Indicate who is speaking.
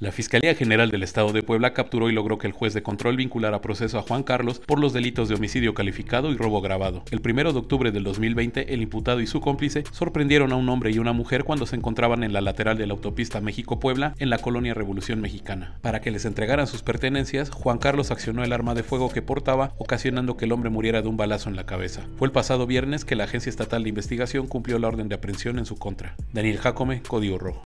Speaker 1: La Fiscalía General del Estado de Puebla capturó y logró que el juez de control vinculara proceso a Juan Carlos por los delitos de homicidio calificado y robo grabado. El 1 de octubre del 2020, el imputado y su cómplice sorprendieron a un hombre y una mujer cuando se encontraban en la lateral de la autopista México-Puebla en la colonia Revolución Mexicana. Para que les entregaran sus pertenencias, Juan Carlos accionó el arma de fuego que portaba, ocasionando que el hombre muriera de un balazo en la cabeza. Fue el pasado viernes que la Agencia Estatal de Investigación cumplió la orden de aprehensión en su contra. Daniel Jacome, Código Rojo.